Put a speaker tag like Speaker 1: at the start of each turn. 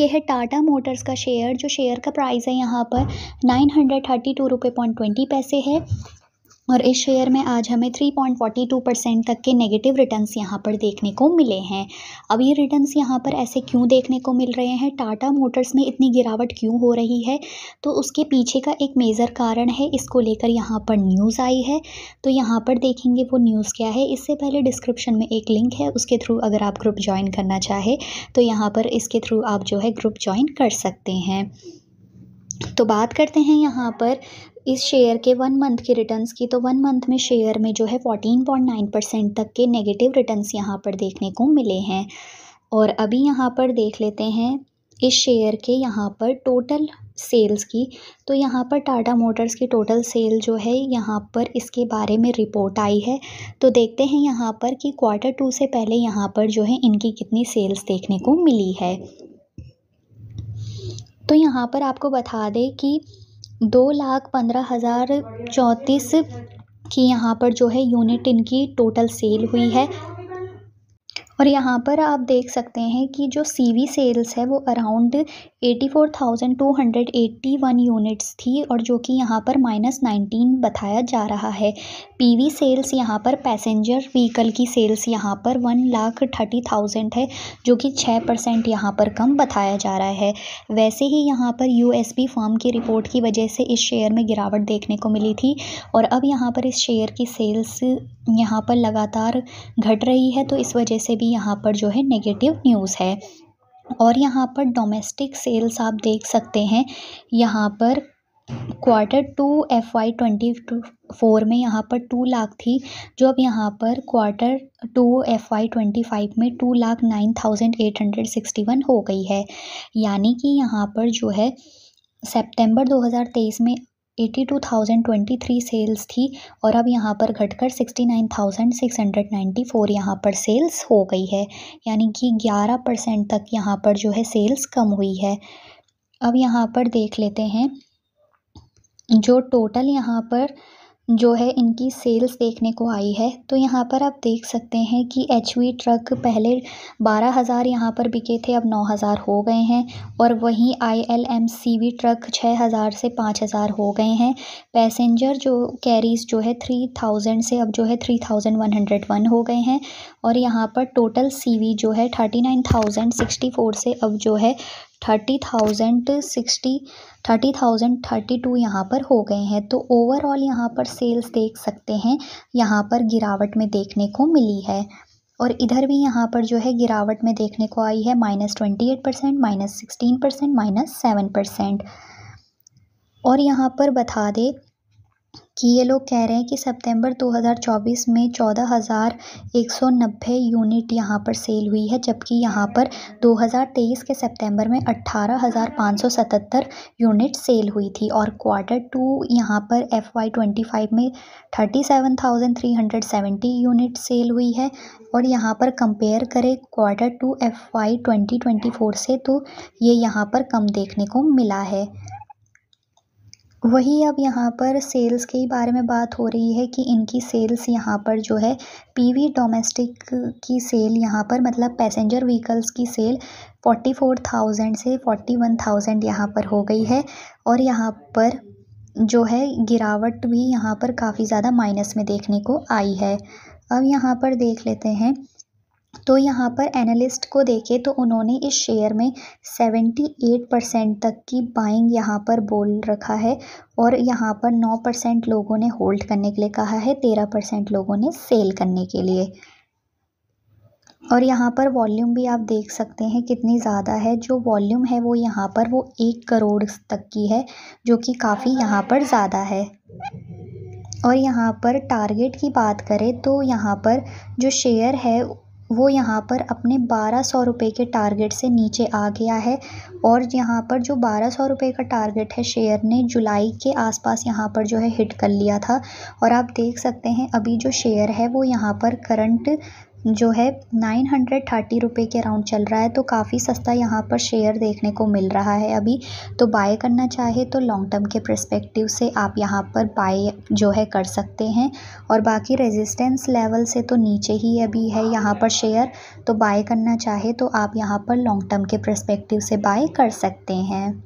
Speaker 1: ये है टाटा मोटर्स का शेयर जो शेयर का प्राइस है यहाँ पर नाइन हंड्रेड थर्टी टू रुपये पॉइंट ट्वेंटी पैसे है और इस शेयर में आज हमें 3.42 परसेंट तक के नेगेटिव रिटर्न्स यहाँ पर देखने को मिले हैं अब ये रिटर्न्स यहाँ पर ऐसे क्यों देखने को मिल रहे हैं टाटा मोटर्स में इतनी गिरावट क्यों हो रही है तो उसके पीछे का एक मेज़र कारण है इसको लेकर यहाँ पर न्यूज़ आई है तो यहाँ पर देखेंगे वो न्यूज़ क्या है इससे पहले डिस्क्रिप्शन में एक लिंक है उसके थ्रू अगर आप ग्रुप ज्वाइन करना चाहे तो यहाँ पर इसके थ्रू आप जो है ग्रुप ज्वाइन कर सकते हैं तो बात करते हैं यहाँ पर इस शेयर के वन मंथ के रिटर्न्स की तो वन मंथ में शेयर में जो है फोर्टीन पॉइंट नाइन परसेंट तक के नेगेटिव रिटर्न्स यहाँ पर देखने को मिले हैं और अभी यहाँ पर देख लेते हैं इस शेयर के यहाँ पर टोटल सेल्स की तो यहाँ पर टाटा मोटर्स की टोटल सेल जो है यहाँ पर इसके बारे में रिपोर्ट आई है तो देखते हैं यहाँ पर कि क्वार्टर टू से पहले यहाँ पर जो है इनकी कितनी सेल्स देखने को मिली है तो यहाँ पर आपको बता दें कि दो लाख पंद्रह हज़ार चौंतीस की यहाँ पर जो है यूनिट इनकी टोटल सेल हुई है और यहाँ पर आप देख सकते हैं कि जो सीवी सेल्स है वो around eighty four thousand two hundred eighty one units थी और जो कि यहाँ पर माइनस नाइनटीन बताया जा रहा है पीवी सेल्स यहाँ पर पैसेंजर व्हीकल की सेल्स यहाँ पर वन लाख थर्टी थाउजेंड है जो कि छः परसेंट यहाँ पर कम बताया जा रहा है वैसे ही यहाँ पर यूएसपी फॉर्म की रिपोर्ट की वजह से इस शेयर में गिरावट देखने को मिली थी और अब यहाँ पर इस शेयर की सेल्स यहाँ पर लगातार घट रही है तो इस वजह से भी यहाँ पर जो है नेगेटिव न्यूज़ है और यहाँ पर डोमेस्टिक सेल्स आप देख सकते हैं यहाँ पर quarter two F Y twenty four में यहाँ पर टू लाख थी जो अब यहाँ पर quarter two F Y twenty five में two lakh nine thousand eight hundred sixty one हो गई है यानी कि यहाँ पर जो है सितंबर तेईस में eighty two thousand twenty three sales थी और अब यहाँ पर घटकर sixty nine thousand six hundred ninety four यहाँ पर सेल्स हो गई है यानी कि ग्यारह परसेंट तक यहाँ पर जो है सेल्स कम हुई है अब यहाँ पर देख लेते हैं जो टोटल यहाँ पर जो है इनकी सेल्स देखने को आई है तो यहाँ पर आप देख सकते हैं कि एच ट्रक पहले बारह हज़ार यहाँ पर बिके थे अब नौ हज़ार हो गए हैं और वहीं I L M C V truck छः हज़ार से पाँच हज़ार हो गए हैं पैसेंजर जो कैरीज जो है थ्री थाउजेंड से अब जो है three thousand one hundred one हो गए हैं और यहाँ पर टोटल सी वी जो है thirty nine thousand sixty four से अब जो है thirty thousand sixty thirty thousand thirty two यहाँ पर हो गए हैं तो ओवरऑल यहाँ पर सेल्स देख सकते हैं यहाँ पर गिरावट में देखने को मिली है और इधर भी यहाँ पर जो है गिरावट में देखने को आई है minus twenty eight percent minus sixteen percent minus seven percent और यहाँ पर बता दे कि ये लोग कह रहे हैं कि सितंबर 2024 में चौदह हज़ार एक सौ नब्बे यूनिट यहाँ पर सेल हुई है जबकि यहाँ पर 2023 के सितंबर में अट्ठारह हज़ार पाँच सौ सतहत्तर यूनिट सेल हुई थी और क्वार्टर टू यहाँ पर एफ वाई ट्वेंटी फाइव में thirty seven thousand three hundred seventy unit sale हुई है और यहाँ पर कंपेयर करें quarter two F Y twenty twenty four से तो ये यहाँ पर कम देखने को मिला है वही अब यहाँ पर सेल्स के ही बारे में बात हो रही है कि इनकी सेल्स यहाँ पर जो है पीवी डोमेस्टिक की सेल यहाँ पर मतलब पैसेंजर व्हीकल्स की सेल फोर्टी फोर थाउजेंड से फोर्टी वन थाउजेंड यहाँ पर हो गई है और यहाँ पर जो है गिरावट भी यहाँ पर काफ़ी ज़्यादा माइनस में देखने को आई है अब यहाँ पर देख लेते हैं तो यहाँ पर एनालिस्ट को देखें तो उन्होंने इस शेयर में 78 परसेंट तक की बाइंग यहाँ पर बोल रखा है और यहाँ पर 9 परसेंट लोगों ने होल्ड करने के लिए कहा है 13 परसेंट लोगों ने सेल करने के लिए और यहाँ पर वॉल्यूम भी आप देख सकते हैं कितनी ज़्यादा है जो वॉल्यूम है वो यहाँ पर वो एक करोड़ तक की है जो कि काफ़ी यहाँ पर ज़्यादा है और यहाँ पर टारगेट की बात करें तो यहाँ पर जो शेयर है वो यहाँ पर अपने बारह सौ रुपये के टारगेट से नीचे आ गया है और यहाँ पर जो बारह सौ रुपये का टारगेट है शेयर ने जुलाई के आसपास यहाँ पर जो है हिट कर लिया था और आप देख सकते हैं अभी जो शेयर है वो यहाँ पर करंट जो है नाइन हंड्रेड थर्टी रुपये के अराउंड चल रहा है तो काफ़ी सस्ता यहाँ पर शेयर देखने को मिल रहा है अभी तो बाय करना चाहे तो लॉन्ग टर्म के प्रस्पेक्टिव से आप यहाँ पर बाय जो है कर सकते हैं और बाकी रेजिस्टेंस लेवल से तो नीचे ही अभी है यहाँ पर शेयर तो बाय करना चाहे तो आप यहाँ पर लॉन्ग टर्म के प्रस्पेक्टिव से बाय कर सकते हैं